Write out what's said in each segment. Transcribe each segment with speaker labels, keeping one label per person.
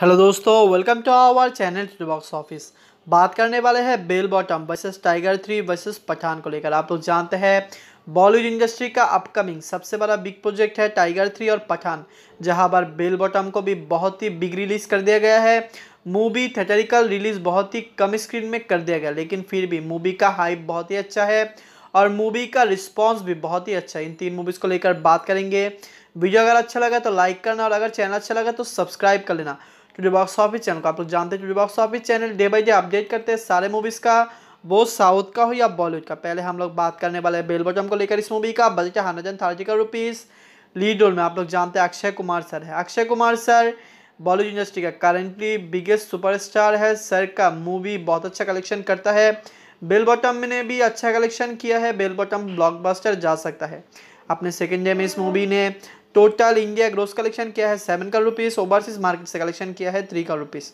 Speaker 1: hello दोस्तों welcome to our channel box office बात करने वाले हैं Bell Bottom versus Tiger three versus Pathaan को लेकर आप लोग जानते हैं बॉलीवुड इंडस्ट्री का अपकमिंग सबसे बड़ा बिग प्रोजेक्ट है टाइगर थ्री और पठान जहां पर बेल बॉटम को भी बहुत ही बिग रिलीज़ कर दिया गया है मूवी थेटरिकल रिलीज़ बहुत ही कम स्क्रीन में कर दिया गया लेकिन फिर भी मूवी का हाइप बहुत ही अच्छा है और मूवी का रिस्पॉन्स भी बहुत ही अच्छा है इन तीन मूवीज़ को लेकर बात करेंगे वीडियो अगर अच्छा लगा तो लाइक करना और अगर चैनल अच्छा लगा तो सब्सक्राइब कर लेना टूडी बॉक्स ऑफिस चैनल को आप लोग जानते हैं two D box office channel day by day update करते हैं सारे मूवीज़ का वो साउथ का हो या बॉलीवुड का पहले हम लोग बात करने वाले हैं बेल बॉटम को लेकर इस मूवी का बजट है हंड्रेड एंड थर्टी का रुपीज़ लीड रोल में आप लोग जानते हैं अक्षय कुमार सर है अक्षय कुमार सर बॉलीवुड इंडस्ट्री का करंटली बिगेस्ट सुपरस्टार है सर का मूवी बहुत अच्छा कलेक्शन करता है बेल बॉटम ने भी अच्छा कलेक्शन किया है बेल बॉटम ब्लॉकबस्टर जा सकता है अपने सेकेंड डे में इस मूवी ने टोटल इंडिया ग्रोस कलेक्शन किया है सेवन का रुपीज़ ओवरसीज मार्केट से कलेक्शन किया है three crore rupees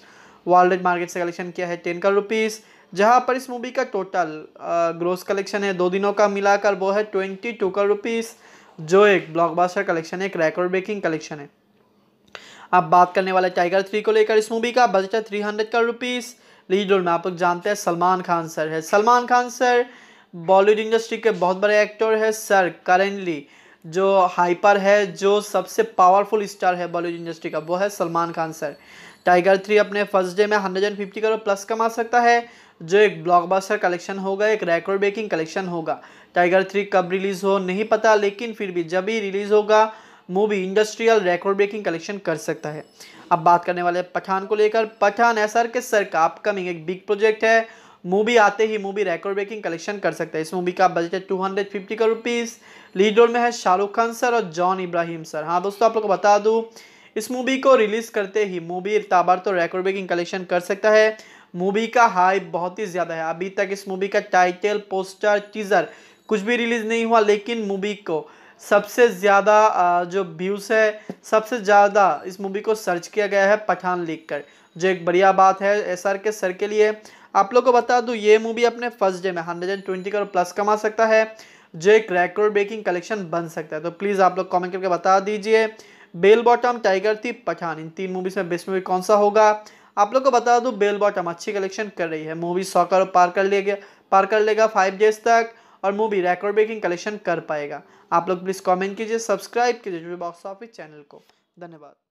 Speaker 1: world market से कलेक्शन किया है टेन का रुपीज़ जहाँ पर इस मूवी का टोटल ग्रोस कलेक्शन है दो दिनों का मिलाकर वो है ट्वेंटी टू करोड़ रुपीज़ जो एक ब्लॉकबास्टर कलेक्शन है एक रेकॉर्ड ब्रेकिंग कलेक्शन है अब बात करने वाले टाइगर थ्री को लेकर इस मूवी का बजट है थ्री हंड्रेड का रुपीज़ लीड रोल में आप लोग जानते हैं सलमान खान सर है सलमान खान सर बॉलीवुड इंडस्ट्री के बहुत बड़े एक्टर है सर करेंटली जो हाइपर है जो सबसे पावरफुल स्टार है बॉलीवुड इंडस्ट्री का वो है Salman Khan sir Tiger three अपने फर्स्ट डे में hundred and fifty crore plus कमा सकता है जो एक ब्लॉकबस्टर कलेक्शन होगा एक रेकॉर्ड ब्रेकिंग कलेक्शन होगा टाइगर थ्री कब रिलीज़ हो नहीं पता लेकिन फिर भी जब ही रिलीज़ होगा movie industrial record breaking collection कर सकता है अब बात करने वाले पठान को लेकर पठान एस के सर का अपकमिंग एक बिग प्रोजेक्ट है मूवी आते ही मूवी रेकॉर्ड ब्रेकिंग कलेक्शन कर सकता है इस मूवी का बजट है two hundred fifty crore rupees lead role में है शाहरुख खान सर और जॉन इब्राहिम सर हाँ दोस्तों आप लोग को बता दूँ इस मूवी को रिलीज़ करते ही मूवी ताबार तो रेकॉर्ड ब्रेकिंग कलेक्शन कर सकता है मूवी का हाइप बहुत ही ज़्यादा है अभी तक इस मूवी का टाइटल पोस्टर टीज़र कुछ भी रिलीज़ नहीं हुआ लेकिन मूवी को सबसे ज़्यादा जो व्यूज़ है सबसे ज़्यादा इस मूवी को सर्च किया गया है पठान लिख कर जो एक बढ़िया बात है एस आर के सर के लिए आप लोग को बता दूँ ये मूवी अपने फर्स्ट डे में hundred and twenty crore plus कमा सकता है जो एक रेकॉर्ड ब्रेकिंग कलेक्शन बन सकता है तो प्लीज़ आप लोग कॉमेंट करके बता दीजिए बेल बॉटम टाइगर थी पठान इन तीन मूवीज़ में बेस्ट मूवी कौन सा होगा आप लोग को बता दूँ बेल बॉटम अच्छी कलेक्शन कर रही है मूवी सौ करोड़ पार कर लेगा पार कर लेगा फाइव डेज तक और मूवी रेकॉर्ड ब्रेकिंग कलेक्शन कर पाएगा आप लोग प्लीज़ कॉमेंट कीजिए सब्सक्राइब कीजिए बॉक्स ऑफिस चैनल को धन्यवाद